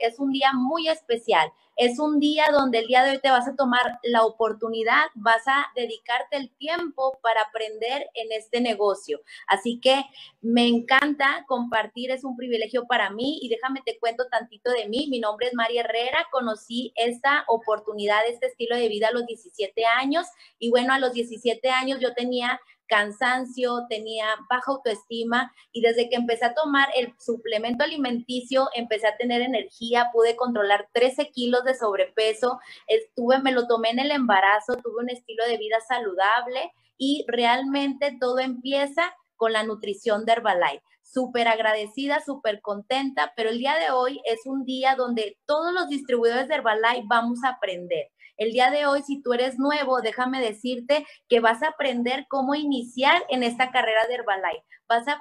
es un día muy especial. Es un día donde el día de hoy te vas a tomar la oportunidad, vas a dedicarte el tiempo para aprender en este negocio. Así que me encanta compartir, es un privilegio para mí y déjame te cuento tantito de mí. Mi nombre es María Herrera, conocí esta oportunidad, este estilo de vida a los 17 años y bueno, a los 17 años yo tenía cansancio, tenía baja autoestima y desde que empecé a tomar el suplemento alimenticio empecé a tener energía, pude controlar 13 kilos de sobrepeso, estuve, me lo tomé en el embarazo, tuve un estilo de vida saludable y realmente todo empieza con la nutrición de Herbalife súper agradecida, súper contenta, pero el día de hoy es un día donde todos los distribuidores de Herbalife vamos a aprender. El día de hoy, si tú eres nuevo, déjame decirte que vas a aprender cómo iniciar en esta carrera de Herbalife. Vas a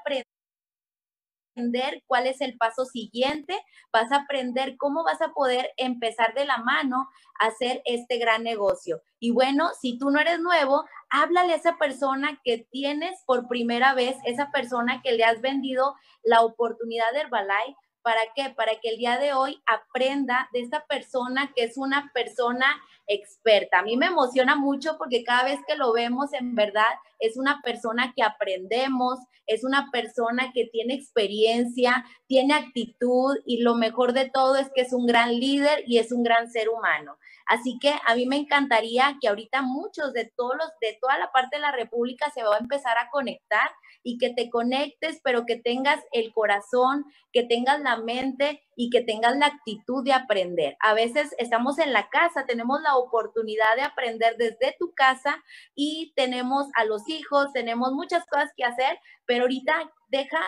aprender cuál es el paso siguiente, vas a aprender cómo vas a poder empezar de la mano a hacer este gran negocio. Y bueno, si tú no eres nuevo, háblale a esa persona que tienes por primera vez, esa persona que le has vendido la oportunidad de Herbalife ¿Para qué? Para que el día de hoy aprenda de esta persona que es una persona experta. A mí me emociona mucho porque cada vez que lo vemos, en verdad, es una persona que aprendemos, es una persona que tiene experiencia, tiene actitud y lo mejor de todo es que es un gran líder y es un gran ser humano. Así que a mí me encantaría que ahorita muchos de todos los, de toda la parte de la República se va a empezar a conectar y que te conectes, pero que tengas el corazón, que tengas la mente y que tengas la actitud de aprender. A veces estamos en la casa, tenemos la oportunidad de aprender desde tu casa y tenemos a los hijos, tenemos muchas cosas que hacer, pero ahorita deja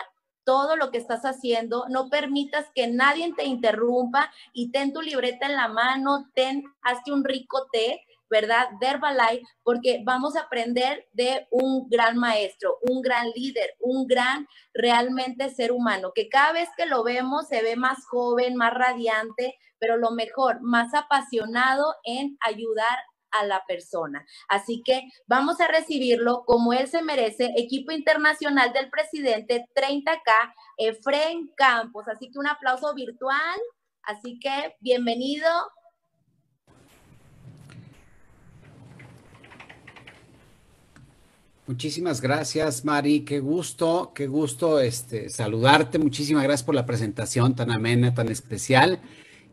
todo lo que estás haciendo, no permitas que nadie te interrumpa y ten tu libreta en la mano, ten, hazte un rico té, ¿verdad? Derbalay, porque vamos a aprender de un gran maestro, un gran líder, un gran realmente ser humano, que cada vez que lo vemos se ve más joven, más radiante, pero lo mejor, más apasionado en ayudar a la persona. Así que vamos a recibirlo como él se merece, equipo internacional del presidente 30K, Efren Campos. Así que un aplauso virtual. Así que bienvenido. Muchísimas gracias, Mari. Qué gusto, qué gusto este, saludarte. Muchísimas gracias por la presentación tan amena, tan especial.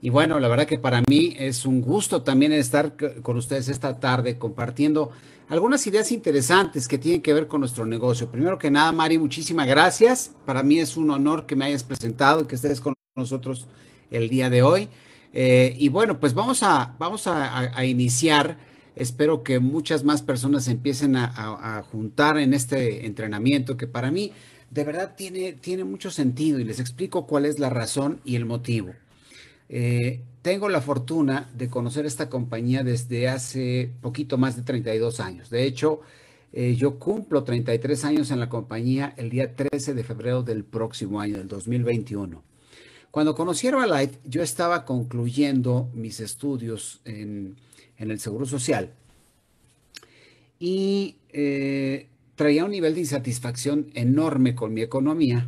Y bueno, la verdad que para mí es un gusto también estar con ustedes esta tarde compartiendo algunas ideas interesantes que tienen que ver con nuestro negocio. Primero que nada, Mari, muchísimas gracias. Para mí es un honor que me hayas presentado y que estés con nosotros el día de hoy. Eh, y bueno, pues vamos a, vamos a, iniciar. Espero que muchas más personas empiecen a, a, juntar en este entrenamiento que para mí de verdad tiene, tiene mucho sentido y les explico cuál es la razón y el motivo. Eh, tengo la fortuna de conocer esta compañía desde hace poquito más de 32 años. De hecho, eh, yo cumplo 33 años en la compañía el día 13 de febrero del próximo año, del 2021. Cuando conocieron a Light, yo estaba concluyendo mis estudios en, el Seguro Social y eh, traía un nivel de insatisfacción enorme con mi economía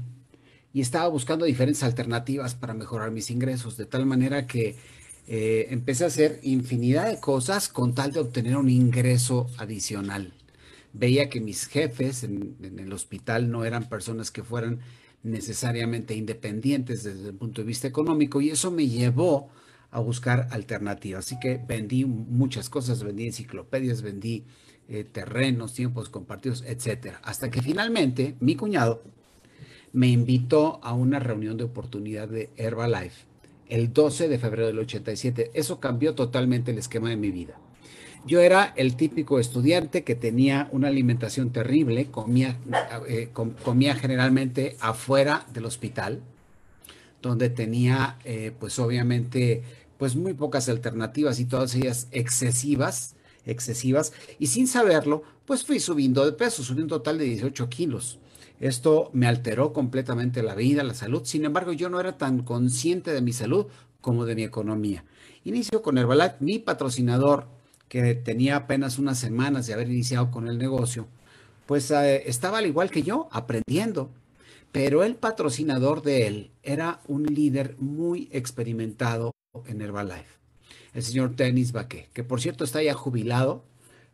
y estaba buscando diferentes alternativas para mejorar mis ingresos, de tal manera que eh, empecé a hacer infinidad de cosas con tal de obtener un ingreso adicional. Veía que mis jefes en, el hospital no eran personas que fueran necesariamente independientes desde el punto de vista económico y eso me llevó a buscar alternativas. Así que vendí muchas cosas, vendí enciclopedias, vendí eh, terrenos, tiempos compartidos, etcétera. Hasta que finalmente mi cuñado me invitó a una reunión de oportunidad de Herbalife el 12 de febrero del 87. Eso cambió totalmente el esquema de mi vida. Yo era el típico estudiante que tenía una alimentación terrible, comía, eh, comía generalmente afuera del hospital, donde tenía eh, pues obviamente pues muy pocas alternativas y todas ellas excesivas, excesivas, y sin saberlo, pues fui subiendo de peso, subí un total de 18 kilos. Esto me alteró completamente la vida, la salud. Sin embargo, yo no era tan consciente de mi salud como de mi economía. Inicio con Herbalife, mi patrocinador, que tenía apenas unas semanas de haber iniciado con el negocio, pues eh, estaba al igual que yo, aprendiendo. Pero el patrocinador de él era un líder muy experimentado en Herbalife, el señor Dennis Baquet, que por cierto está ya jubilado,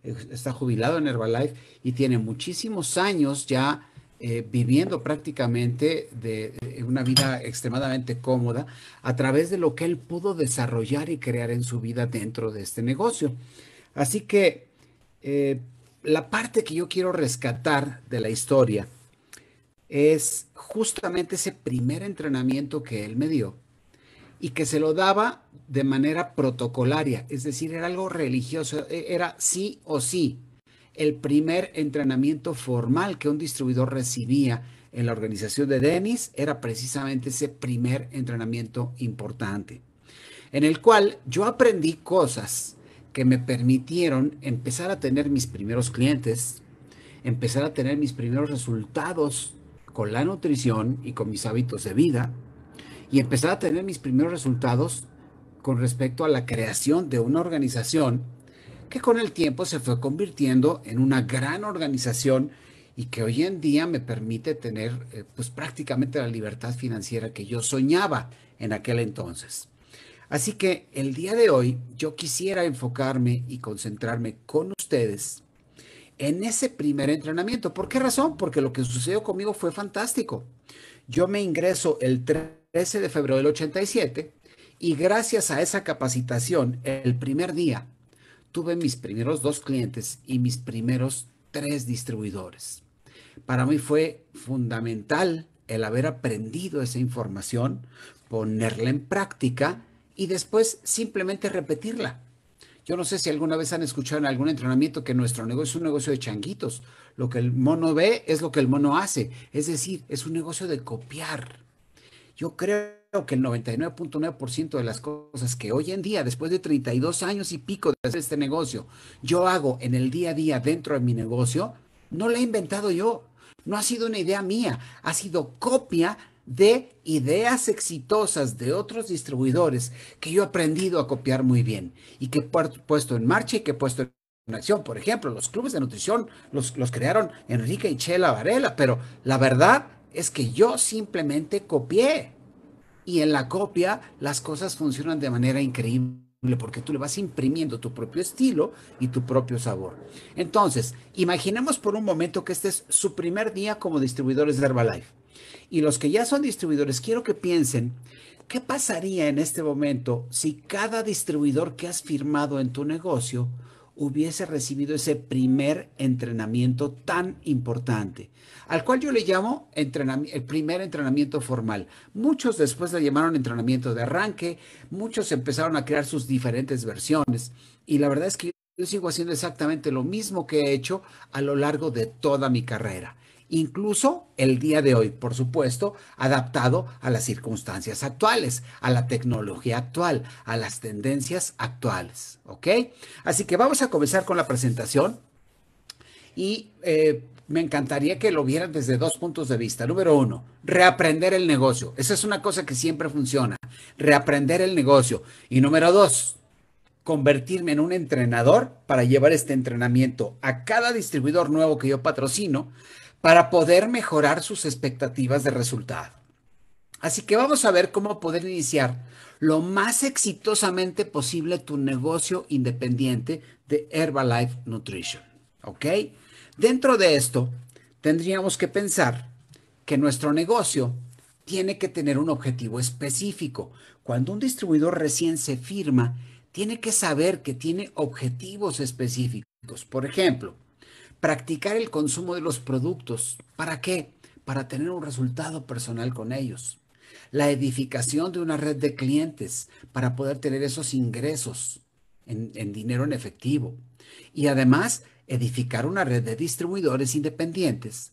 eh, está jubilado en Herbalife y tiene muchísimos años ya eh, viviendo prácticamente de, una vida extremadamente cómoda a través de lo que él pudo desarrollar y crear en su vida dentro de este negocio. Así que eh, la parte que yo quiero rescatar de la historia es justamente ese primer entrenamiento que él me dio y que se lo daba de manera protocolaria, es decir, era algo religioso, e, era sí o sí, el primer entrenamiento formal que un distribuidor recibía en la organización de Dennis era precisamente ese primer entrenamiento importante, en el cual yo aprendí cosas que me permitieron empezar a tener mis primeros clientes, empezar a tener mis primeros resultados con la nutrición y con mis hábitos de vida, y empezar a tener mis primeros resultados con respecto a la creación de una organización que con el tiempo se fue convirtiendo en una gran organización y que hoy en día me permite tener eh, pues prácticamente la libertad financiera que yo soñaba en aquel entonces. Así que el día de hoy yo quisiera enfocarme y concentrarme con ustedes en ese primer entrenamiento. ¿Por qué razón? Porque lo que sucedió conmigo fue fantástico. Yo me ingreso el 13 de febrero del 87 y gracias a esa capacitación, el primer día, tuve mis primeros dos clientes y mis primeros tres distribuidores. Para mí fue fundamental el haber aprendido esa información, ponerla en práctica y después simplemente repetirla. Yo no sé si alguna vez han escuchado en algún entrenamiento que nuestro negocio es un negocio de changuitos. Lo que el mono ve es lo que el mono hace. Es decir, es un negocio de copiar. Yo creo que el 99.9% de las cosas que hoy en día, después de 32 años y pico de hacer este negocio, yo hago en el día a día dentro de mi negocio, no la he inventado yo. No ha sido una idea mía, ha sido copia de ideas exitosas de otros distribuidores que yo he aprendido a copiar muy bien y que he puesto en marcha y que he puesto en acción. Por ejemplo, los clubes de nutrición los, los, crearon Enrique y Chela Varela, pero la verdad es que yo simplemente copié. Y en la copia las cosas funcionan de manera increíble porque tú le vas imprimiendo tu propio estilo y tu propio sabor. Entonces, imaginemos por un momento que este es su primer día como distribuidores de Herbalife. Y los que ya son distribuidores, quiero que piensen, ¿qué pasaría en este momento si cada distribuidor que has firmado en tu negocio hubiese recibido ese primer entrenamiento tan importante, al cual yo le llamo el primer entrenamiento formal. Muchos después le llamaron entrenamiento de arranque, muchos empezaron a crear sus diferentes versiones y la verdad es que yo sigo haciendo exactamente lo mismo que he hecho a lo largo de toda mi carrera incluso el día de hoy, por supuesto, adaptado a las circunstancias actuales, a la tecnología actual, a las tendencias actuales, ¿ok? Así que vamos a comenzar con la presentación y eh, me encantaría que lo vieran desde dos puntos de vista. Número uno, reaprender el negocio. Esa es una cosa que siempre funciona, reaprender el negocio. Y número dos, convertirme en un entrenador para llevar este entrenamiento a cada distribuidor nuevo que yo patrocino, para poder mejorar sus expectativas de resultado. Así que vamos a ver cómo poder iniciar lo más exitosamente posible tu negocio independiente de Herbalife Nutrition. ¿Ok? Dentro de esto, tendríamos que pensar que nuestro negocio tiene que tener un objetivo específico. Cuando un distribuidor recién se firma, tiene que saber que tiene objetivos específicos. Por ejemplo, practicar el consumo de los productos. ¿Para qué? Para tener un resultado personal con ellos. La edificación de una red de clientes para poder tener esos ingresos en, dinero en efectivo. Y además, edificar una red de distribuidores independientes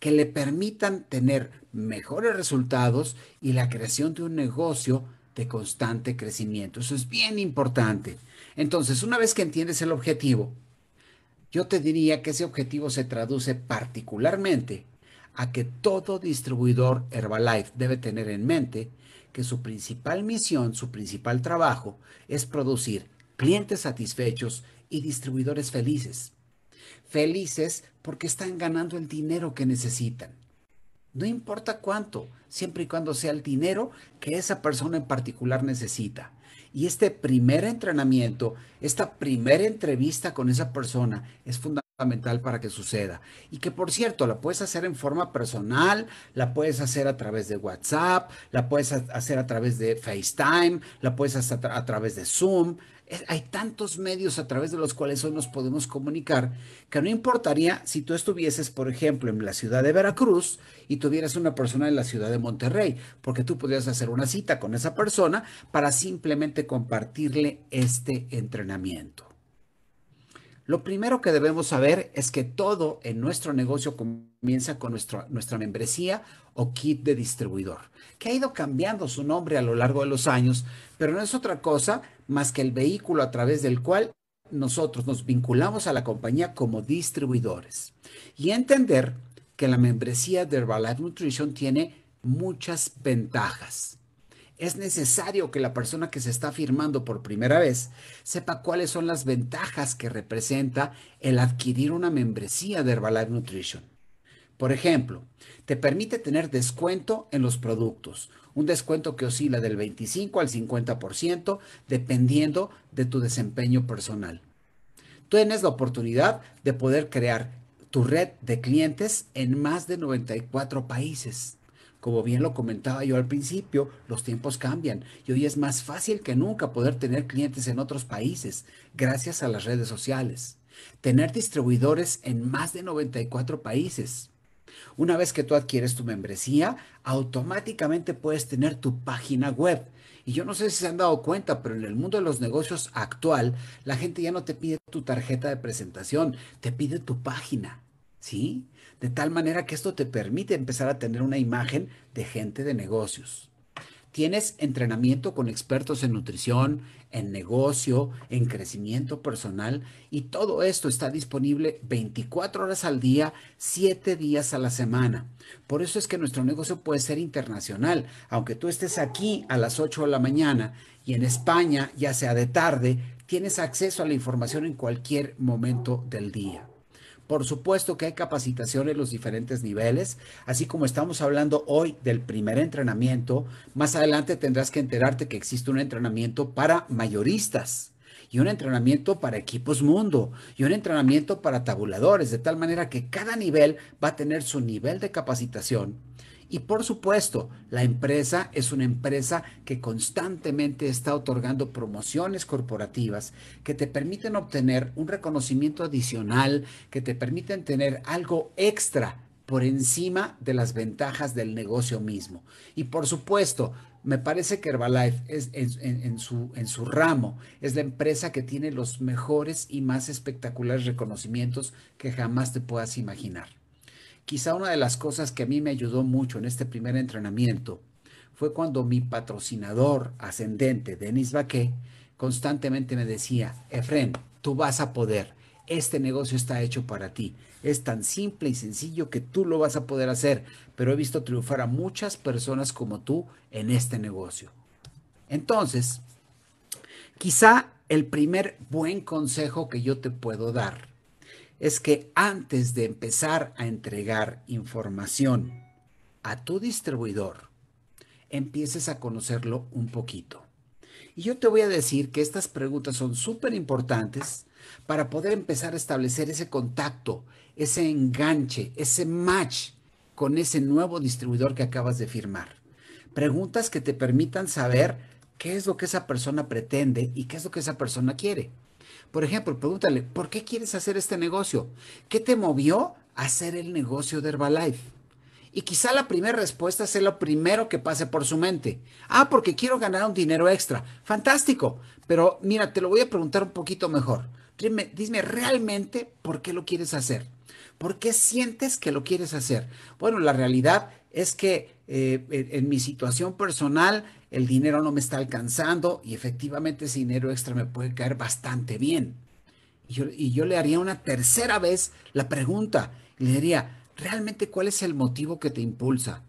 que le permitan tener mejores resultados y la creación de un negocio de constante crecimiento. Eso es bien importante. Entonces, una vez que entiendes el objetivo, yo te diría que ese objetivo se traduce particularmente a que todo distribuidor Herbalife debe tener en mente que su principal misión, su principal trabajo es producir clientes satisfechos y distribuidores felices. Felices porque están ganando el dinero que necesitan. No importa cuánto, siempre y cuando sea el dinero que esa persona en particular necesita. Y este primer entrenamiento, esta primera entrevista con esa persona es fundamental para que suceda. Y que por cierto, la puedes hacer en forma personal, la puedes hacer a través de WhatsApp, la puedes hacer a través de FaceTime, la puedes hacer a, través de Zoom hay tantos medios a través de los cuales hoy nos podemos comunicar que no importaría si tú estuvieses, por ejemplo, en la ciudad de Veracruz y tuvieras una persona en la ciudad de Monterrey, porque tú podrías hacer una cita con esa persona para simplemente compartirle este entrenamiento. Lo primero que debemos saber es que todo en nuestro negocio comienza con nuestra membresía o kit de distribuidor, que ha ido cambiando su nombre a lo largo de los años, pero no es otra cosa más que el vehículo a través del cual nosotros nos vinculamos a la compañía como distribuidores. Y entender que la membresía de Herbalife Nutrition tiene muchas ventajas. Es necesario que la persona que se está firmando por primera vez sepa cuáles son las ventajas que representa el adquirir una membresía de Herbalife Nutrition. Por ejemplo, te permite tener descuento en los productos, un descuento que oscila del 25 al 50% dependiendo de tu desempeño personal. Tú tienes la oportunidad de poder crear tu red de clientes en más de 94 países. Como bien lo comentaba yo al principio, los tiempos cambian y hoy es más fácil que nunca poder tener clientes en otros países gracias a las redes sociales. Tener distribuidores en más de 94 países una vez que tú adquieres tu membresía, automáticamente puedes tener tu página web. Y yo no sé si se han dado cuenta, pero en el mundo de los negocios actual, la gente ya no te pide tu tarjeta de presentación, te pide tu página, ¿sí? De tal manera que esto te permite empezar a tener una imagen de gente de negocios. Tienes entrenamiento con expertos en nutrición, en negocio, en crecimiento personal y todo esto está disponible 24 horas al día, 7 días a la semana. Por eso es que nuestro negocio puede ser internacional, aunque tú estés aquí a las 8 de la mañana y en España ya sea de tarde, tienes acceso a la información en cualquier momento del día. Por supuesto que hay capacitación en los diferentes niveles, así como estamos hablando hoy del primer entrenamiento, más adelante tendrás que enterarte que existe un entrenamiento para mayoristas y un entrenamiento para equipos mundo y un entrenamiento para tabuladores, de tal manera que cada nivel va a tener su nivel de capacitación y por supuesto, la empresa es una empresa que constantemente está otorgando promociones corporativas que te permiten obtener un reconocimiento adicional, que te permiten tener algo extra por encima de las ventajas del negocio mismo. Y por supuesto, me parece que Herbalife es en, su, en, su, ramo es la empresa que tiene los mejores y más espectaculares reconocimientos que jamás te puedas imaginar. Quizá una de las cosas que a mí me ayudó mucho en este primer entrenamiento fue cuando mi patrocinador ascendente, Denis Baquet, constantemente me decía, Efren, tú vas a poder, este negocio está hecho para ti. Es tan simple y sencillo que tú lo vas a poder hacer, pero he visto triunfar a muchas personas como tú en este negocio. Entonces, quizá el primer buen consejo que yo te puedo dar es que antes de empezar a entregar información a tu distribuidor, empieces a conocerlo un poquito. Y yo te voy a decir que estas preguntas son súper importantes para poder empezar a establecer ese contacto, ese enganche, ese match con ese nuevo distribuidor que acabas de firmar. Preguntas que te permitan saber qué es lo que esa persona pretende y qué es lo que esa persona quiere. Por ejemplo, pregúntale, ¿por qué quieres hacer este negocio? ¿Qué te movió a hacer el negocio de Herbalife? Y quizá la primera respuesta sea lo primero que pase por su mente. Ah, porque quiero ganar un dinero extra. Fantástico. Pero mira, te lo voy a preguntar un poquito mejor. Dime, realmente por qué lo quieres hacer. ¿Por qué sientes que lo quieres hacer? Bueno, la realidad es que eh, en mi situación personal el dinero no me está alcanzando y efectivamente ese dinero extra me puede caer bastante bien. Y yo, le haría una tercera vez la pregunta, le diría, ¿realmente cuál es el motivo que te impulsa?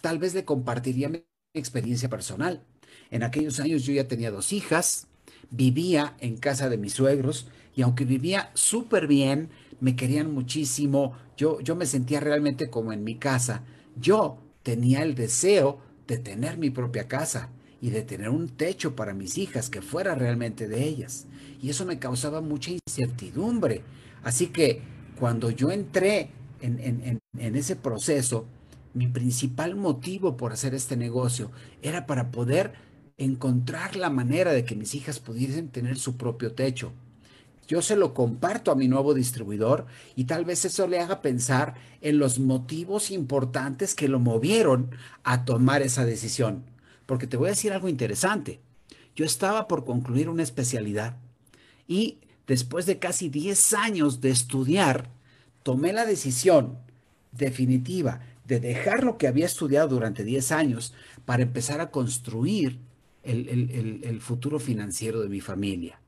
Tal vez le compartiría mi experiencia personal. En aquellos años yo ya tenía dos hijas, vivía en casa de mis suegros y aunque vivía súper bien, me querían muchísimo, yo, yo me sentía realmente como en mi casa. Yo tenía el deseo de tener mi propia casa y de tener un techo para mis hijas que fuera realmente de ellas. Y eso me causaba mucha incertidumbre. Así que cuando yo entré en, en ese proceso, mi principal motivo por hacer este negocio era para poder encontrar la manera de que mis hijas pudiesen tener su propio techo yo se lo comparto a mi nuevo distribuidor y tal vez eso le haga pensar en los motivos importantes que lo movieron a tomar esa decisión. Porque te voy a decir algo interesante. Yo estaba por concluir una especialidad y después de casi 10 años de estudiar, tomé la decisión definitiva de dejar lo que había estudiado durante 10 años para empezar a construir el, el futuro financiero de mi familia.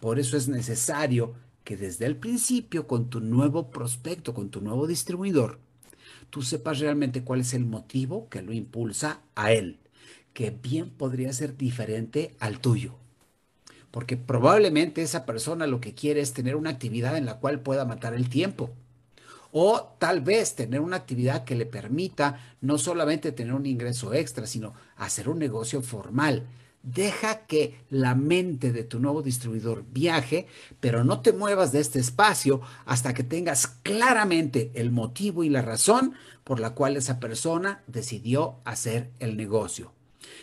Por eso es necesario que desde el principio, con tu nuevo prospecto, con tu nuevo distribuidor, tú sepas realmente cuál es el motivo que lo impulsa a él, que bien podría ser diferente al tuyo. Porque probablemente esa persona lo que quiere es tener una actividad en la cual pueda matar el tiempo. O tal vez tener una actividad que le permita no solamente tener un ingreso extra, sino hacer un negocio formal Deja que la mente de tu nuevo distribuidor viaje, pero no te muevas de este espacio hasta que tengas claramente el motivo y la razón por la cual esa persona decidió hacer el negocio.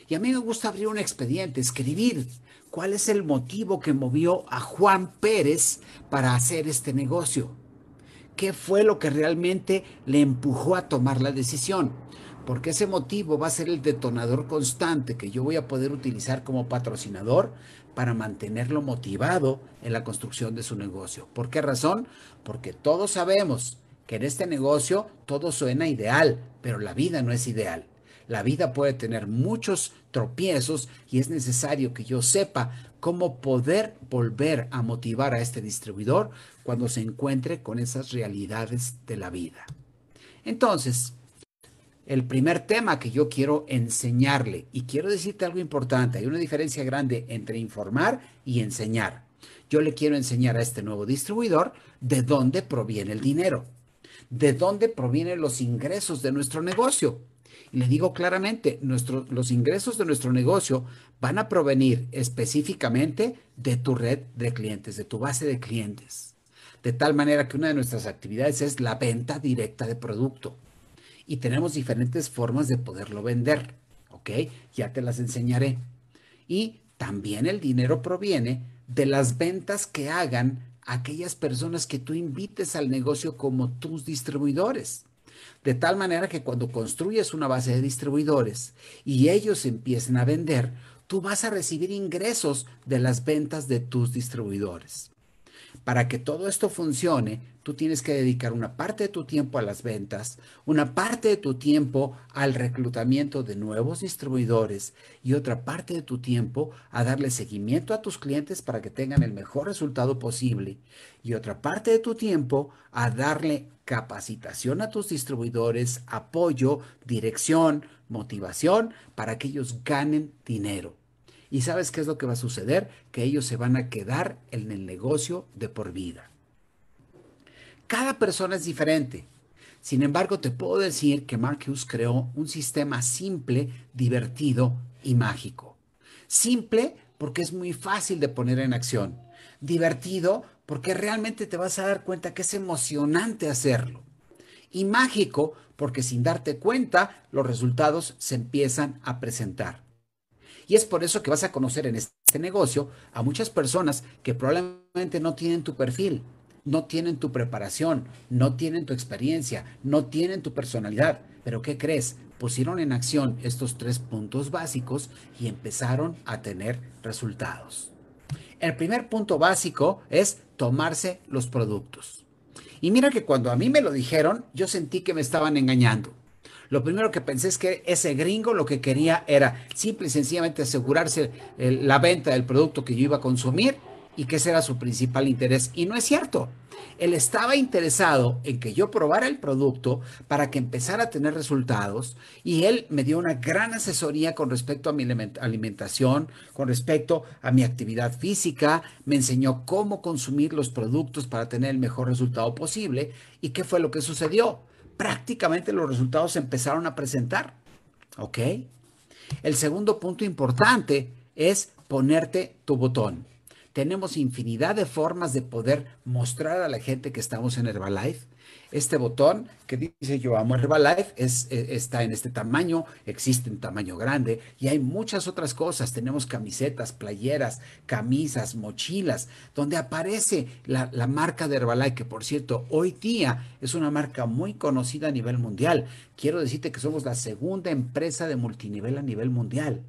Y a mí me gusta abrir un expediente, escribir cuál es el motivo que movió a Juan Pérez para hacer este negocio. ¿Qué fue lo que realmente le empujó a tomar la decisión? porque ese motivo va a ser el detonador constante que yo voy a poder utilizar como patrocinador para mantenerlo motivado en la construcción de su negocio. ¿Por qué razón? Porque todos sabemos que en este negocio todo suena ideal, pero la vida no es ideal. La vida puede tener muchos tropiezos y es necesario que yo sepa cómo poder volver a motivar a este distribuidor cuando se encuentre con esas realidades de la vida. Entonces, el primer tema que yo quiero enseñarle. Y quiero decirte algo importante, hay una diferencia grande entre informar y enseñar. Yo le quiero enseñar a este nuevo distribuidor de dónde proviene el dinero, de dónde provienen los ingresos de nuestro negocio. Y le digo claramente, los ingresos de nuestro negocio van a provenir específicamente de tu red de clientes, de tu base de clientes. De tal manera que una de nuestras actividades es la venta directa de producto y tenemos diferentes formas de poderlo vender. ¿Ok? Ya te las enseñaré. Y también el dinero proviene de las ventas que hagan aquellas personas que tú invites al negocio como tus distribuidores. De tal manera que cuando construyes una base de distribuidores y ellos empiecen a vender, tú vas a recibir ingresos de las ventas de tus distribuidores. Para que todo esto funcione, tú tienes que dedicar una parte de tu tiempo a las ventas, una parte de tu tiempo al reclutamiento de nuevos distribuidores y otra parte de tu tiempo a darle seguimiento a tus clientes para que tengan el mejor resultado posible y otra parte de tu tiempo a darle capacitación a tus distribuidores, apoyo, dirección, motivación para que ellos ganen dinero. ¿Y sabes qué es lo que va a suceder? Que ellos se van a quedar en el negocio de por vida. Cada persona es diferente. Sin embargo, te puedo decir que Marcus creó un sistema simple, divertido y mágico. Simple porque es muy fácil de poner en acción. Divertido porque realmente te vas a dar cuenta que es emocionante hacerlo. Y mágico porque sin darte cuenta los resultados se empiezan a presentar. Y es por eso que vas a conocer en este negocio a muchas personas que probablemente no tienen tu perfil, no tienen tu preparación, no tienen tu experiencia, no tienen tu personalidad. Pero ¿qué crees? Pusieron en acción estos tres puntos básicos y empezaron a tener resultados. El primer punto básico es tomarse los productos. Y mira que cuando a mí me lo dijeron, yo sentí que me estaban engañando lo primero que pensé es que ese gringo lo que quería era simple y sencillamente asegurarse eh, la venta del producto que yo iba a consumir y que ese era su principal interés. Y no es cierto. Él estaba interesado en que yo probara el producto para que empezara a tener resultados y él me dio una gran asesoría con respecto a mi alimentación, con respecto a mi actividad física, me enseñó cómo consumir los productos para tener el mejor resultado posible y qué fue lo que sucedió prácticamente los resultados se empezaron a presentar. ¿Ok? El segundo punto importante es ponerte tu botón. Tenemos infinidad de formas de poder mostrar a la gente que estamos en Herbalife este botón que dice yo amo Herbalife e, está en este tamaño, existe en tamaño grande y hay muchas otras cosas. Tenemos camisetas, playeras, camisas, mochilas, donde aparece la, la marca de Herbalife, que por cierto, hoy día es una marca muy conocida a nivel mundial. Quiero decirte que somos la segunda empresa de multinivel a nivel mundial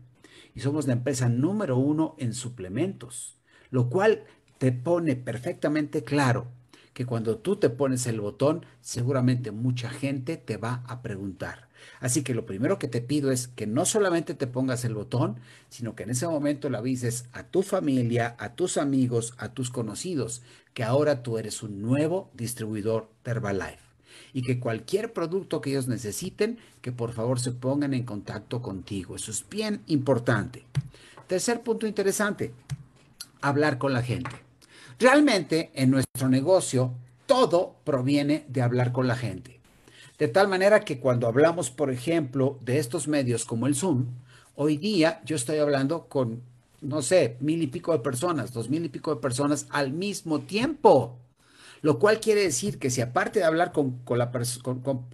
y somos la empresa número uno en suplementos, lo cual te pone perfectamente claro que cuando tú te pones el botón, seguramente mucha gente te va a preguntar. Así que lo primero que te pido es que no solamente te pongas el botón, sino que en ese momento le avises a tu familia, a tus amigos, a tus conocidos, que ahora tú eres un nuevo distribuidor de Herbalife y que cualquier producto que ellos necesiten, que por favor se pongan en contacto contigo. Eso es bien importante. Tercer punto interesante, hablar con la gente. Realmente en nuestro nuestro negocio, todo proviene de hablar con la gente. De tal manera que cuando hablamos, por ejemplo, de estos medios como el Zoom, hoy día yo estoy hablando con, no sé, mil y pico de personas, dos mil y pico de personas al mismo tiempo lo cual quiere decir que si aparte de hablar con,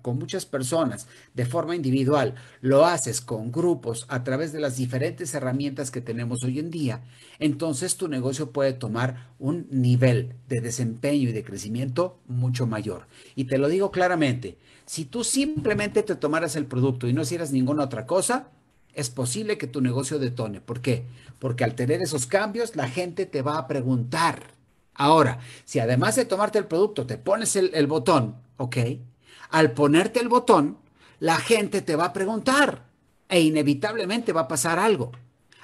muchas personas de forma individual, lo haces con grupos a través de las diferentes herramientas que tenemos hoy en día, entonces tu negocio puede tomar un nivel de desempeño y de crecimiento mucho mayor. Y te lo digo claramente, si tú simplemente te tomaras el producto y no hicieras ninguna otra cosa, es posible que tu negocio detone. ¿Por qué? Porque al tener esos cambios, la gente te va a preguntar Ahora, si además de tomarte el producto te pones el, botón, ¿ok? Al ponerte el botón, la gente te va a preguntar e inevitablemente va a pasar algo.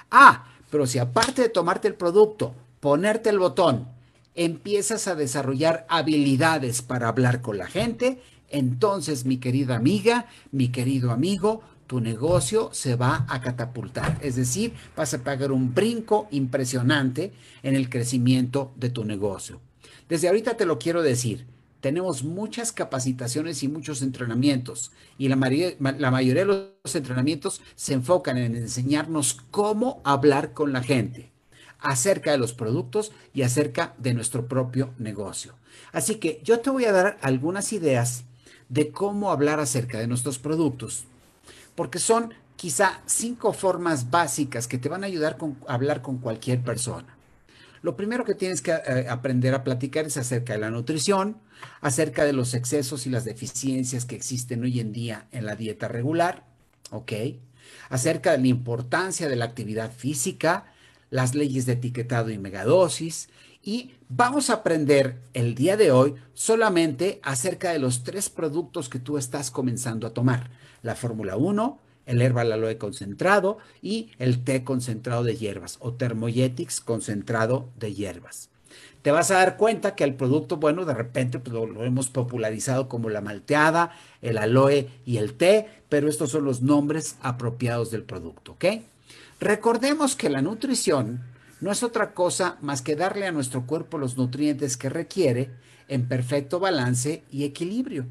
Ah, pero si aparte de tomarte el producto, ponerte el botón, empiezas a desarrollar habilidades para hablar con la gente, entonces mi querida amiga, mi querido amigo, tu negocio se va a catapultar. Es decir, vas a pagar un brinco impresionante en el crecimiento de tu negocio. Desde ahorita te lo quiero decir. Tenemos muchas capacitaciones y muchos entrenamientos y la, mayoría, la mayoría de los entrenamientos se enfocan en enseñarnos cómo hablar con la gente acerca de los productos y acerca de nuestro propio negocio. Así que yo te voy a dar algunas ideas de cómo hablar acerca de nuestros productos porque son quizá cinco formas básicas que te van a ayudar a hablar con cualquier persona. Lo primero que tienes que eh, aprender a platicar es acerca de la nutrición, acerca de los excesos y las deficiencias que existen hoy en día en la dieta regular, Acerca de la importancia de la actividad física, las leyes de etiquetado y megadosis, y vamos a aprender el día de hoy solamente acerca de los tres productos que tú estás comenzando a tomar. La Fórmula 1, el Herbal Aloe concentrado y el té concentrado de hierbas o Thermoyetics concentrado de hierbas. Te vas a dar cuenta que el producto, bueno, de repente pues, lo, lo hemos popularizado como la malteada, el aloe y el té, pero estos son los nombres apropiados del producto, ¿ok? Recordemos que la nutrición no es otra cosa más que darle a nuestro cuerpo los nutrientes que requiere en perfecto balance y equilibrio.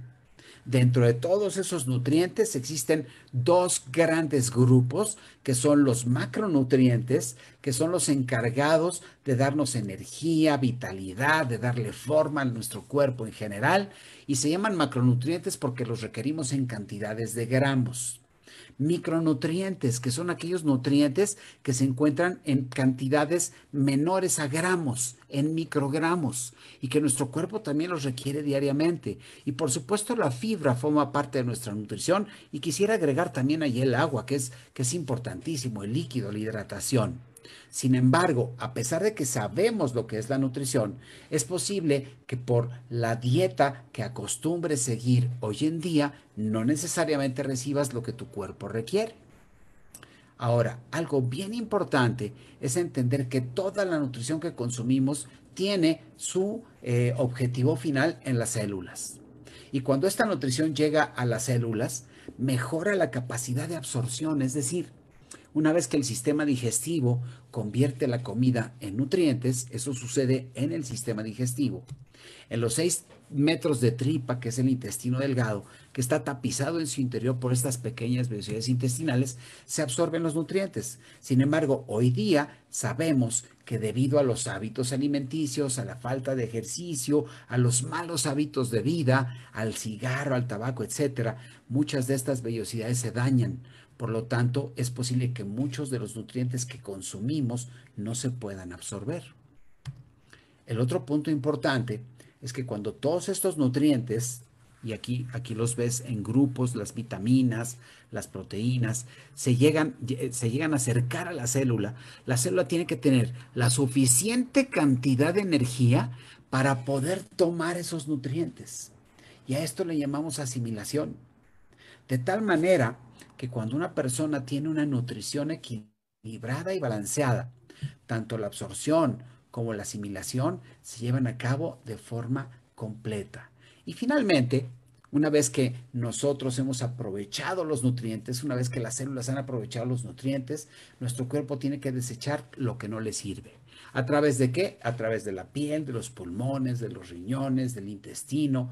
Dentro de todos esos nutrientes existen dos grandes grupos que son los macronutrientes, que son los encargados de darnos energía, vitalidad, de darle forma a nuestro cuerpo en general, y se llaman macronutrientes porque los requerimos en cantidades de gramos micronutrientes, que son aquellos nutrientes que se encuentran en cantidades menores a gramos, en microgramos, y que nuestro cuerpo también los requiere diariamente. Y por supuesto la fibra forma parte de nuestra nutrición y quisiera agregar también ahí el agua, que es, que es importantísimo, el líquido, la hidratación. Sin embargo, a pesar de que sabemos lo que es la nutrición, es posible que por la dieta que acostumbres seguir hoy en día, no necesariamente recibas lo que tu cuerpo requiere. Ahora, algo bien importante es entender que toda la nutrición que consumimos tiene su eh, objetivo final en las células. Y cuando esta nutrición llega a las células, mejora la capacidad de absorción, es decir, una vez que el sistema digestivo convierte la comida en nutrientes, eso sucede en el sistema digestivo. En los 6 metros de tripa, que es el intestino delgado, que está tapizado en su interior por estas pequeñas vellosidades intestinales, se absorben los nutrientes. Sin embargo, hoy día sabemos que debido a los hábitos alimenticios, a la falta de ejercicio, a los malos hábitos de vida, al cigarro, al tabaco, etcétera, muchas de estas vellosidades se dañan. Por lo tanto, es posible que muchos de los nutrientes que consumimos no se puedan absorber. El otro punto importante es que cuando todos estos nutrientes, y aquí, aquí los ves en grupos, las vitaminas, las proteínas, se llegan, se llegan a acercar a la célula, la célula tiene que tener la suficiente cantidad de energía para poder tomar esos nutrientes. Y a esto le llamamos asimilación. De tal manera que cuando una persona tiene una nutrición equilibrada y balanceada, tanto la absorción como la asimilación se llevan a cabo de forma completa. Y finalmente, una vez que nosotros hemos aprovechado los nutrientes, una vez que las células han aprovechado los nutrientes, nuestro cuerpo tiene que desechar lo que no le sirve. ¿A través de qué? A través de la piel, de los pulmones, de los riñones, del intestino,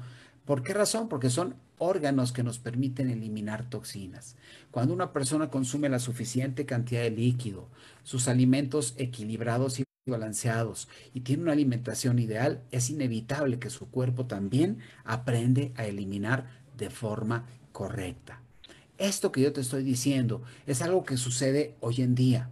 ¿Por qué razón? Porque son órganos que nos permiten eliminar toxinas. Cuando una persona consume la suficiente cantidad de líquido, sus alimentos equilibrados y balanceados y tiene una alimentación ideal, es inevitable que su cuerpo también aprende a eliminar de forma correcta. Esto que yo te estoy diciendo es algo que sucede hoy en día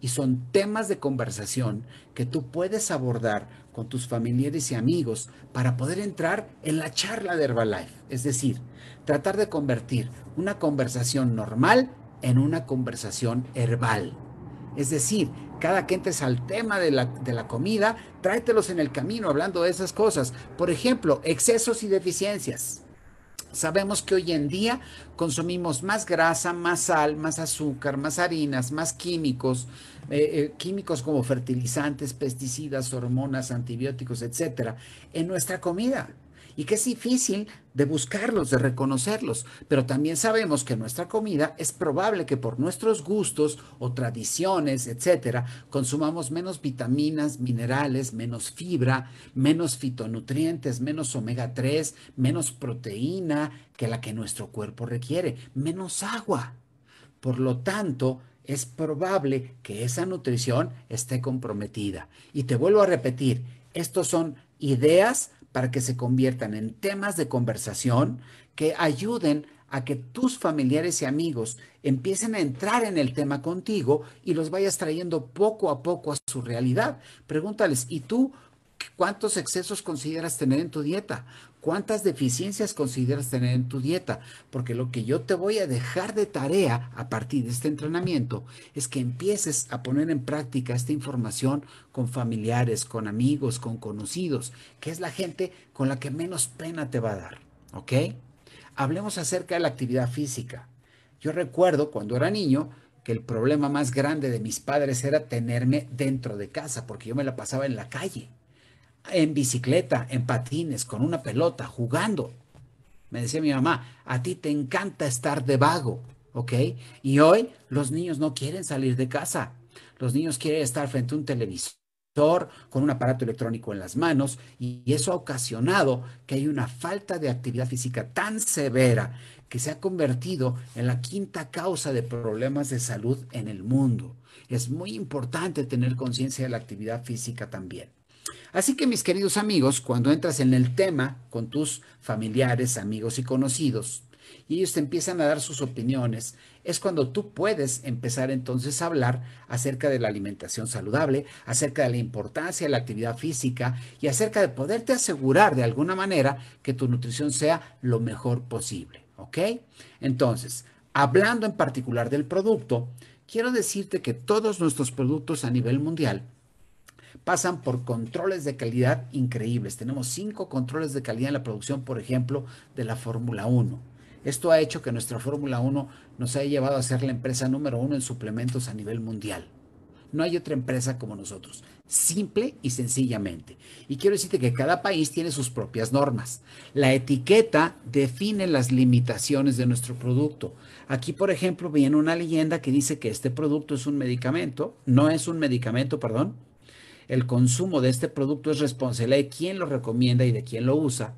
y son temas de conversación que tú puedes abordar con tus familiares y amigos para poder entrar en la charla de Herbalife. Es decir, tratar de convertir una conversación normal en una conversación herbal. Es decir, cada que entres al tema de la, de la comida, tráetelos en el camino hablando de esas cosas. Por ejemplo, excesos y deficiencias. Sabemos que hoy en día consumimos más grasa, más sal, más azúcar, más harinas, más químicos, eh, eh, químicos como fertilizantes, pesticidas, hormonas, antibióticos, etcétera, en nuestra comida y que es difícil de buscarlos, de reconocerlos, pero también sabemos que nuestra comida es probable que por nuestros gustos o tradiciones, etcétera, consumamos menos vitaminas, minerales, menos fibra, menos fitonutrientes, menos omega 3, menos proteína que la que nuestro cuerpo requiere, menos agua. Por lo tanto, es probable que esa nutrición esté comprometida. Y te vuelvo a repetir, estos son ideas para que se conviertan en temas de conversación que ayuden a que tus familiares y amigos empiecen a entrar en el tema contigo y los vayas trayendo poco a poco a su realidad. Pregúntales, ¿y tú cuántos excesos consideras tener en tu dieta? ¿Cuántas deficiencias consideras tener en tu dieta? Porque lo que yo te voy a dejar de tarea a partir de este entrenamiento es que empieces a poner en práctica esta información con familiares, con amigos, con conocidos, que es la gente con la que menos pena te va a dar. ¿Ok? Hablemos acerca de la actividad física. Yo recuerdo cuando era niño que el problema más grande de mis padres era tenerme dentro de casa porque yo me la pasaba en la calle en bicicleta, en patines, con una pelota, jugando. Me decía mi mamá, a ti te encanta estar de vago, ¿ok? Y hoy los niños no quieren salir de casa. Los niños quieren estar frente a un televisor con un aparato electrónico en las manos y eso ha ocasionado que hay una falta de actividad física tan severa que se ha convertido en la quinta causa de problemas de salud en el mundo. Es muy importante tener conciencia de la actividad física también. Así que mis queridos amigos, cuando entras en el tema con tus familiares, amigos y conocidos, y ellos te empiezan a dar sus opiniones, es cuando tú puedes empezar entonces a hablar acerca de la alimentación saludable, acerca de la importancia de la actividad física y acerca de poderte asegurar de alguna manera que tu nutrición sea lo mejor posible. ¿Ok? Entonces, hablando en particular del producto, quiero decirte que todos nuestros productos a nivel mundial pasan por controles de calidad increíbles. Tenemos cinco controles de calidad en la producción, por ejemplo, de la Fórmula 1. Esto ha hecho que nuestra Fórmula 1 nos haya llevado a ser la empresa número uno en suplementos a nivel mundial. No hay otra empresa como nosotros, simple y sencillamente. Y quiero decirte que cada país tiene sus propias normas. La etiqueta define las limitaciones de nuestro producto. Aquí, por ejemplo, viene una leyenda que dice que este producto es un medicamento, no es un medicamento, perdón, el consumo de este producto es responsabilidad de quién lo recomienda y de quién lo usa,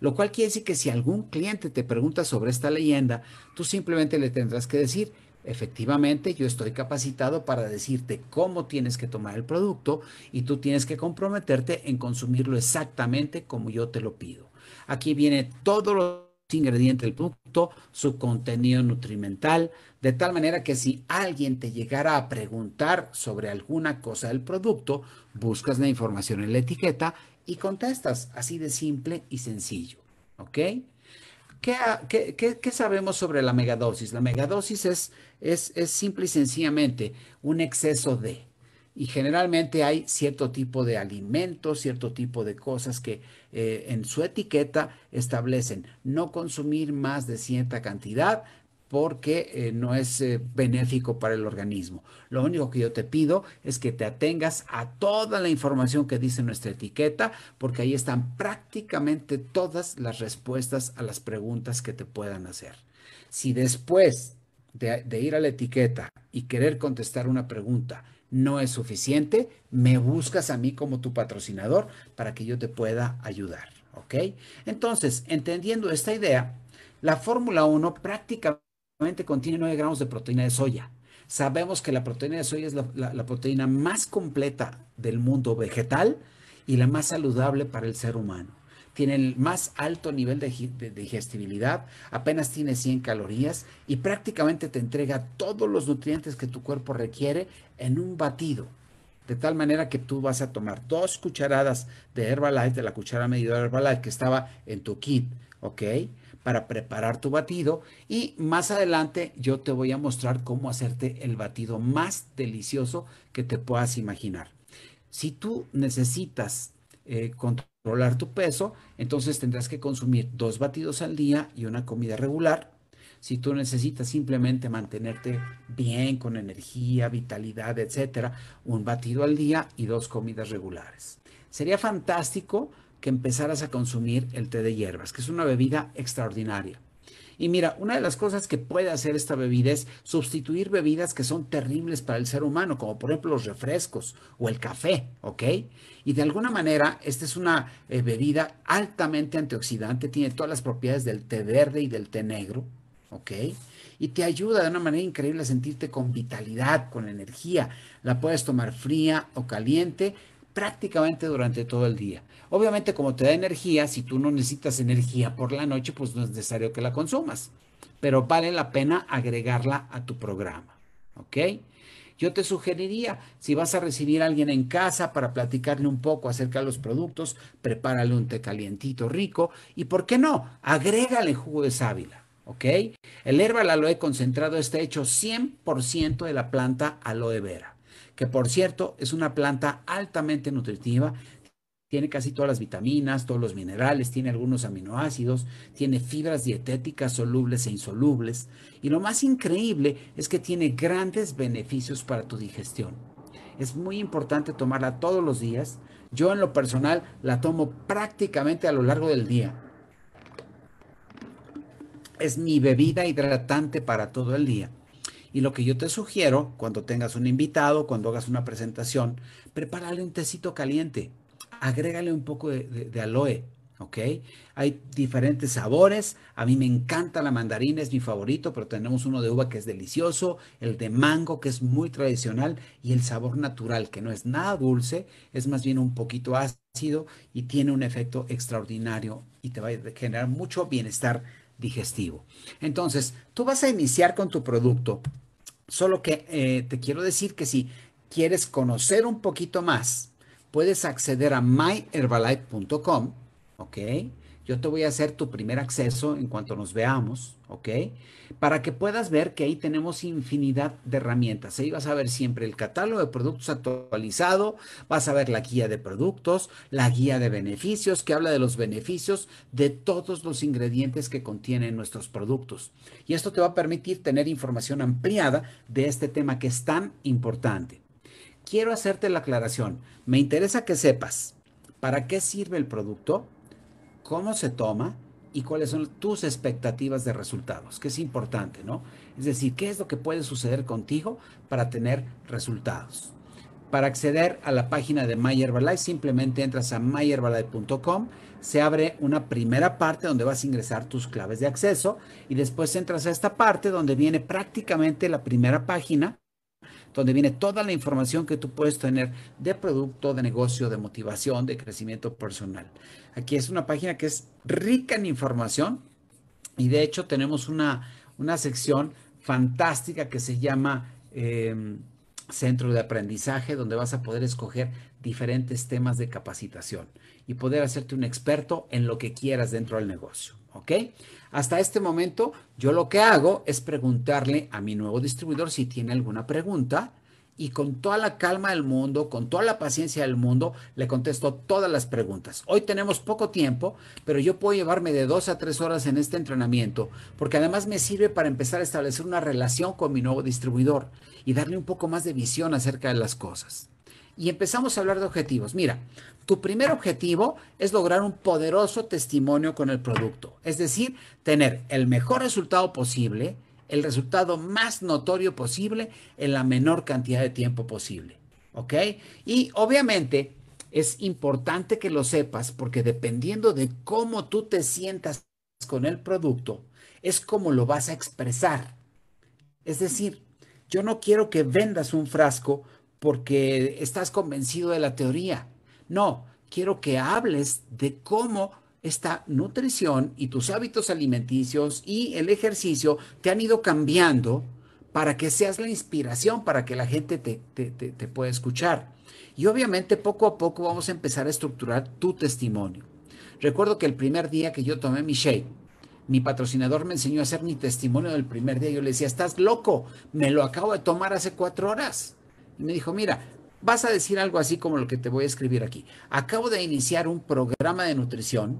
lo cual quiere decir que si algún cliente te pregunta sobre esta leyenda, tú simplemente le tendrás que decir, efectivamente yo estoy capacitado para decirte cómo tienes que tomar el producto y tú tienes que comprometerte en consumirlo exactamente como yo te lo pido. Aquí viene todo lo ingrediente, del producto, su contenido nutrimental, de tal manera que si alguien te llegara a preguntar sobre alguna cosa del producto, buscas la información en la etiqueta y contestas, así de simple y sencillo. ¿Ok? ¿Qué, sabemos sobre la megadosis? La megadosis es, es simple y sencillamente un exceso de y generalmente hay cierto tipo de alimentos, cierto tipo de cosas que eh, en su etiqueta establecen no consumir más de cierta cantidad porque eh, no es eh, benéfico para el organismo. Lo único que yo te pido es que te atengas a toda la información que dice nuestra etiqueta, porque ahí están prácticamente todas las respuestas a las preguntas que te puedan hacer. Si después de ir a la etiqueta y querer contestar una pregunta, no es suficiente, me buscas a mí como tu patrocinador para que yo te pueda ayudar, ¿ok? Entonces, entendiendo esta idea, la Fórmula 1 prácticamente contiene 9 gramos de proteína de soya. Sabemos que la proteína de soya es la proteína más completa del mundo vegetal y la más saludable para el ser humano tiene el más alto nivel de, digestibilidad, apenas tiene 100 calorías y prácticamente te entrega todos los nutrientes que tu cuerpo requiere en un batido. De tal manera que tú vas a tomar dos cucharadas de Herbalife, de la cuchara medidora Herbalife que estaba en tu kit, ¿ok? Para preparar tu batido. Y más adelante yo te voy a mostrar cómo hacerte el batido más delicioso que te puedas imaginar. Si tú necesitas eh, controlar tu peso, entonces tendrás que consumir dos batidos al día y una comida regular. Si tú necesitas simplemente mantenerte bien, con energía, vitalidad, etcétera, un batido al día y dos comidas regulares. Sería fantástico que empezaras a consumir el té de hierbas, que es una bebida extraordinaria. Y mira, una de las cosas que puede hacer esta bebida es sustituir bebidas que son terribles para el ser humano, como por ejemplo los refrescos o el café, ¿ok? Y de alguna manera, esta es una eh, bebida altamente antioxidante, tiene todas las propiedades del té verde y del té negro, ¿ok? Y te ayuda de una manera increíble a sentirte con vitalidad, con energía. La puedes tomar fría o caliente prácticamente durante todo el día. Obviamente, como te da energía, si tú no necesitas energía por la noche, pues no es necesario que la consumas, pero vale la pena agregarla a tu programa, ¿ok? Yo te sugeriría, si vas a recibir a alguien en casa para platicarle un poco acerca de los productos, prepárale un té calientito rico y, ¿por qué no? Agrégale jugo de sábila. ¿ok? El Herbal aloe concentrado está hecho 100% de la planta aloe vera que por cierto es una planta altamente nutritiva, tiene casi todas las vitaminas, todos los minerales, tiene algunos aminoácidos, tiene fibras dietéticas solubles e insolubles. Y lo más increíble es que tiene grandes beneficios para tu digestión. Es muy importante tomarla todos los días. Yo en lo personal la tomo prácticamente a lo largo del día. Es mi bebida hidratante para todo el día. Y lo que yo te sugiero, cuando tengas un invitado, cuando hagas una presentación, prepárale un tecito caliente, agrégale un poco de, aloe, ¿ok? Hay diferentes sabores. A mí me encanta la mandarina, es mi favorito, pero tenemos uno de uva que es delicioso, el de mango que es muy tradicional y el sabor natural que no es nada dulce, es más bien un poquito ácido y tiene un efecto extraordinario y te va a generar mucho bienestar digestivo. Entonces, tú vas a iniciar con tu producto Solo que eh, te quiero decir que si quieres conocer un poquito más, puedes acceder a myherbalife.com, ¿ok? Yo te voy a hacer tu primer acceso en cuanto nos veamos, ¿ok? Para que puedas ver que ahí tenemos infinidad de herramientas. Ahí vas a ver siempre el catálogo de productos actualizado, vas a ver la guía de productos, la guía de beneficios, que habla de los beneficios de todos los ingredientes que contienen nuestros productos. Y esto te va a permitir tener información ampliada de este tema que es tan importante. Quiero hacerte la aclaración. Me interesa que sepas para qué sirve el producto, cómo se toma y cuáles son tus expectativas de resultados, que es importante, ¿no? Es decir, qué es lo que puede suceder contigo para tener resultados. Para acceder a la página de My simplemente entras a myherbalife.com, se abre una primera parte donde vas a ingresar tus claves de acceso y después entras a esta parte donde viene prácticamente la primera página donde viene toda la información que tú puedes tener de producto, de negocio, de motivación, de crecimiento personal. Aquí es una página que es rica en información y de hecho tenemos una, sección fantástica que se llama em, Centro de Aprendizaje, donde vas a poder escoger diferentes temas de capacitación y poder hacerte un experto en lo que quieras dentro del negocio. ¿ok? Hasta este momento yo lo que hago es preguntarle a mi nuevo distribuidor si tiene alguna pregunta y con toda la calma del mundo, con toda la paciencia del mundo, le contesto todas las preguntas. Hoy tenemos poco tiempo, pero yo puedo llevarme de dos a tres horas en este entrenamiento, porque además me sirve para empezar a establecer una relación con mi nuevo distribuidor y darle un poco más de visión acerca de las cosas y empezamos a hablar de objetivos. Mira, tu primer objetivo es lograr un poderoso testimonio con el producto, es decir, tener el mejor resultado posible, el resultado más notorio posible en la menor cantidad de tiempo posible. ¿Ok? Y obviamente es importante que lo sepas porque dependiendo de cómo tú te sientas con el producto, es como lo vas a expresar. Es decir, yo no quiero que vendas un frasco porque estás convencido de la teoría. No, quiero que hables de cómo esta nutrición y tus hábitos alimenticios y el ejercicio te han ido cambiando para que seas la inspiración, para que la gente te, pueda escuchar. Y obviamente poco a poco vamos a empezar a estructurar tu testimonio. Recuerdo que el primer día que yo tomé mi shake, mi patrocinador me enseñó a hacer mi testimonio del primer día. Yo le decía, estás loco, me lo acabo de tomar hace cuatro horas me dijo, mira, vas a decir algo así como lo que te voy a escribir aquí. Acabo de iniciar un programa de nutrición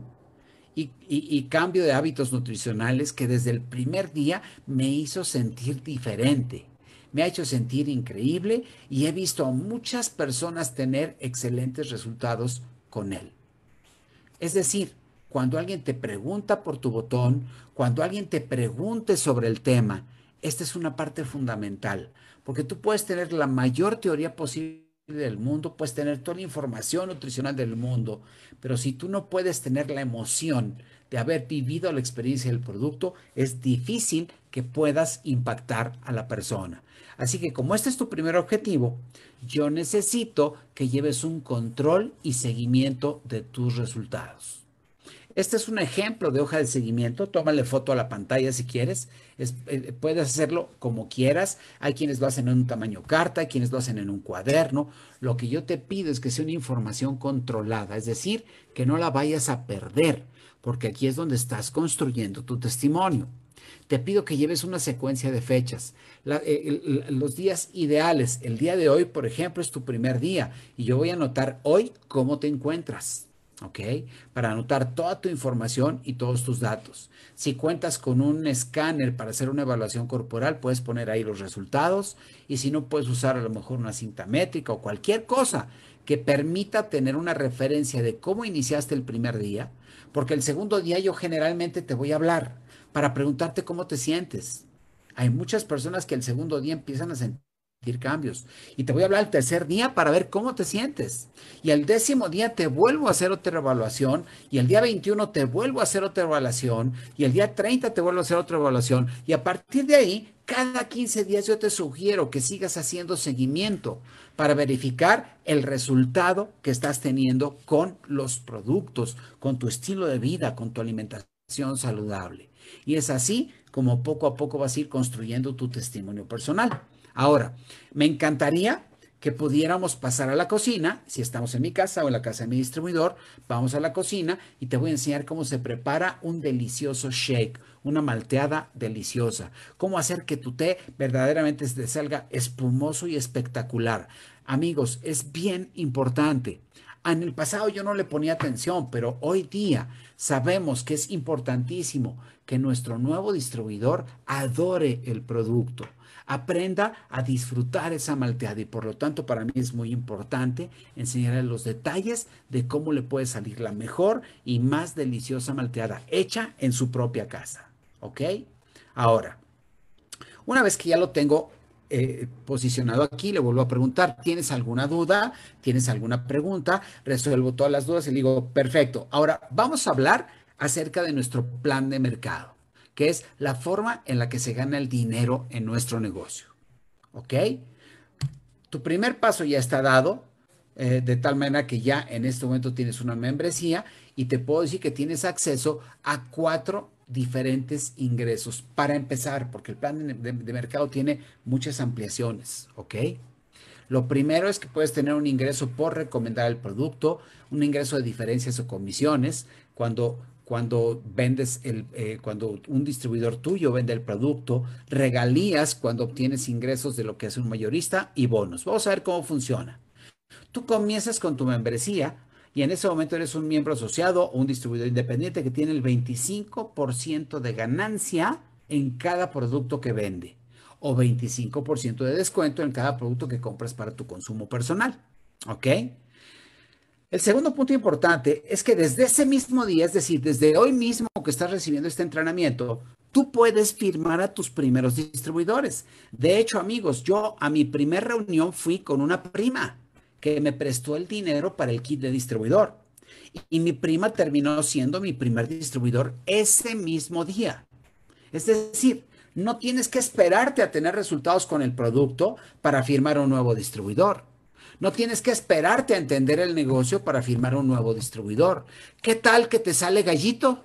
y, y, cambio de hábitos nutricionales que desde el primer día me hizo sentir diferente. Me ha hecho sentir increíble y he visto a muchas personas tener excelentes resultados con él. Es decir, cuando alguien te pregunta por tu botón, cuando alguien te pregunte sobre el tema, esta es una parte fundamental. Porque tú puedes tener la mayor teoría posible del mundo, puedes tener toda la información nutricional del mundo, pero si tú no puedes tener la emoción de haber vivido la experiencia del producto, es difícil que puedas impactar a la persona. Así que como este es tu primer objetivo, yo necesito que lleves un control y seguimiento de tus resultados. Este es un ejemplo de hoja de seguimiento. Tómale foto a la pantalla si quieres. Eh, puedes hacerlo como quieras. Hay quienes lo hacen en un tamaño carta, hay quienes lo hacen en un cuaderno. Lo que yo te pido es que sea una información controlada, es decir, que no la vayas a perder, porque aquí es donde estás construyendo tu testimonio. Te pido que lleves una secuencia de fechas. Eh, los días ideales. El día de hoy, por ejemplo, es tu primer día y yo voy a anotar hoy cómo te encuentras. ¿ok? Para anotar toda tu información y todos tus datos. Si cuentas con un escáner para hacer una evaluación corporal, puedes poner ahí los resultados y si no, puedes usar a lo mejor una cinta métrica o cualquier cosa que permita tener una referencia de cómo iniciaste el primer día, porque el segundo día yo generalmente te voy a hablar para preguntarte cómo te sientes. Hay muchas personas que el segundo día empiezan a sentir cambios. Y te voy a hablar el tercer día para ver cómo te sientes. Y el décimo día te vuelvo a hacer otra evaluación. Y el día 21 te vuelvo a hacer otra evaluación. Y el día 30 te vuelvo a hacer otra evaluación. Y a partir de ahí, cada 15 días yo te sugiero que sigas haciendo seguimiento para verificar el resultado que estás teniendo con los productos, con tu estilo de vida, con tu alimentación saludable. Y es así como poco a poco vas a ir construyendo tu testimonio personal. Ahora, me encantaría que pudiéramos pasar a la cocina, si estamos en mi casa o en la casa de mi distribuidor, vamos a la cocina y te voy a enseñar cómo se prepara un delicioso shake, una malteada deliciosa, cómo hacer que tu té verdaderamente te salga espumoso y espectacular. Amigos, es bien importante. En el pasado yo no le ponía atención, pero hoy día sabemos que es importantísimo que nuestro nuevo distribuidor adore el producto aprenda a disfrutar esa malteada y por lo tanto para mí es muy importante enseñarle los detalles de cómo le puede salir la mejor y más deliciosa malteada hecha en su propia casa. ¿Ok? Ahora, una vez que ya lo tengo eh, posicionado aquí, le vuelvo a preguntar, ¿tienes alguna duda? ¿Tienes alguna pregunta? Resuelvo todas las dudas y digo, perfecto. Ahora vamos a hablar acerca de nuestro plan de mercado que es la forma en la que se gana el dinero en nuestro negocio. ¿Ok? Tu primer paso ya está dado, eh, de tal manera que ya en este momento tienes una membresía y te puedo decir que tienes acceso a cuatro diferentes ingresos para empezar, porque el plan de, de mercado tiene muchas ampliaciones, ¿ok? Lo primero es que puedes tener un ingreso por recomendar el producto, un ingreso de diferencias o comisiones, cuando cuando vendes el, eh, cuando un distribuidor tuyo vende el producto, regalías cuando obtienes ingresos de lo que es un mayorista y bonos. Vamos a ver cómo funciona. Tú comienzas con tu membresía y en ese momento eres un miembro asociado o un distribuidor independiente que tiene el 25% de ganancia en cada producto que vende o 25% de descuento en cada producto que compras para tu consumo personal. ¿Ok? El segundo punto importante es que desde ese mismo día, es decir, desde hoy mismo que estás recibiendo este entrenamiento, tú puedes firmar a tus primeros distribuidores. De hecho, amigos, yo a mi primera reunión fui con una prima que me prestó el dinero para el kit de distribuidor. Y mi prima terminó siendo mi primer distribuidor ese mismo día. Es decir, no tienes que esperarte a tener resultados con el producto para firmar un nuevo distribuidor. No tienes que esperarte a entender el negocio para firmar un nuevo distribuidor. ¿Qué tal que te sale gallito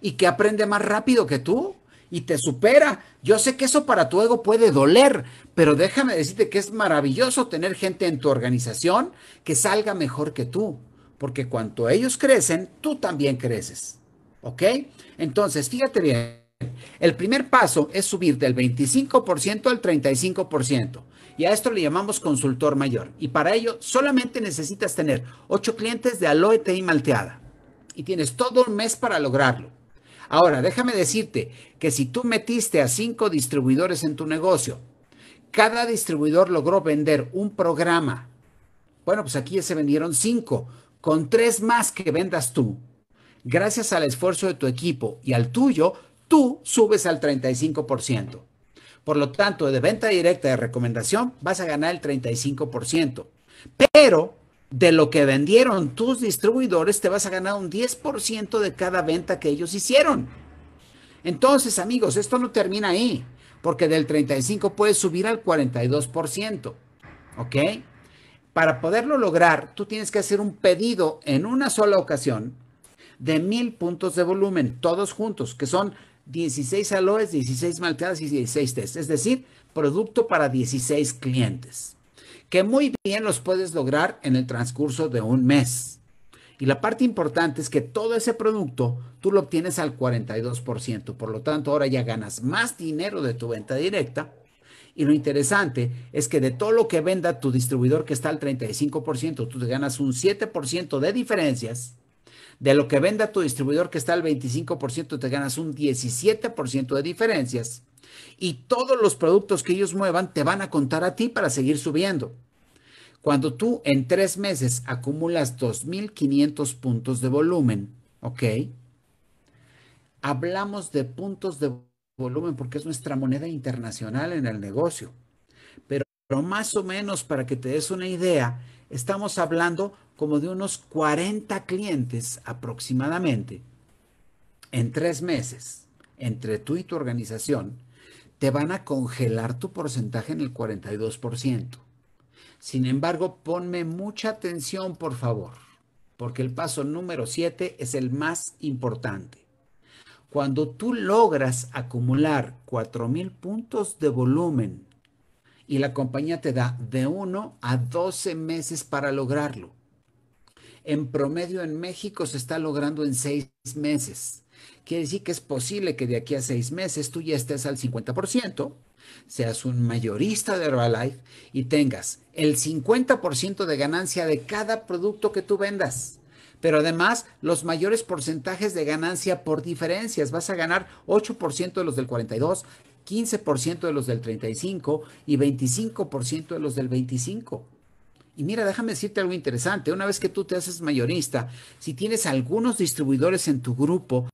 y que aprende más rápido que tú? y te supera. Yo sé que eso para tu ego puede doler, pero déjame decirte que es maravilloso tener gente en tu organización que salga mejor que tú, porque cuanto ellos crecen, tú también creces. ¿Ok? Entonces, fíjate bien, el primer paso es subir del 25% al 35%. Y a esto le llamamos consultor mayor. Y para ello solamente necesitas tener ocho clientes de aloe TI malteada. Y tienes todo un mes para lograrlo. Ahora, déjame decirte que si tú metiste a cinco distribuidores en tu negocio, cada distribuidor logró vender un programa. Bueno, pues aquí ya se vendieron cinco, con tres más que vendas tú. Gracias al esfuerzo de tu equipo y al tuyo, tú subes al 35%. Por lo tanto, de venta directa de recomendación vas a ganar el 35%. Pero de lo que vendieron tus distribuidores te vas a ganar un 10% de cada venta que ellos hicieron. Entonces, amigos, esto no termina ahí, porque del 35 puedes subir al 42%. ¿Ok? Para poderlo lograr, tú tienes que hacer un pedido en una sola ocasión de mil puntos de volumen, todos juntos, que son 16 aloes, 16 malteadas y 16 test. Es decir, producto para 16 clientes, que muy bien los puedes lograr en el transcurso de un mes. Y la parte importante es que todo ese producto tú lo obtienes al 42%. Por lo tanto, ahora ya ganas más dinero de tu venta directa. Y lo interesante es que de todo lo que venda tu distribuidor, que está al 35%, tú te ganas un 7% de diferencias de lo que venda tu distribuidor que está al 25%, te ganas un 17% de diferencias. Y todos los productos que ellos muevan te van a contar a ti para seguir subiendo. Cuando tú en tres meses acumulas 2.500 puntos de volumen, ¿ok? Hablamos de puntos de volumen porque es nuestra moneda internacional en el negocio. Pero, pero más o menos para que te des una idea, estamos hablando como de unos 40 clientes aproximadamente en tres meses entre tú y tu organización, te van a congelar tu porcentaje en el 42%. Sin embargo, ponme mucha atención, por favor, porque el paso número 7 es el más importante. Cuando tú logras acumular 4.000 puntos de volumen y la compañía te da de 1 a 12 meses para lograrlo. En promedio en México se está logrando en 6 meses. Quiere decir que es posible que de aquí a 6 meses tú ya estés al 50%, seas un mayorista de Herbalife y tengas el 50% de ganancia de cada producto que tú vendas pero además los mayores porcentajes de ganancia por diferencias. Vas a ganar 8% de los del 42, 15% de los del 35 y 25% de los del 25. Y mira, déjame decirte algo interesante. Una vez que tú te haces mayorista, si tienes algunos distribuidores en tu grupo,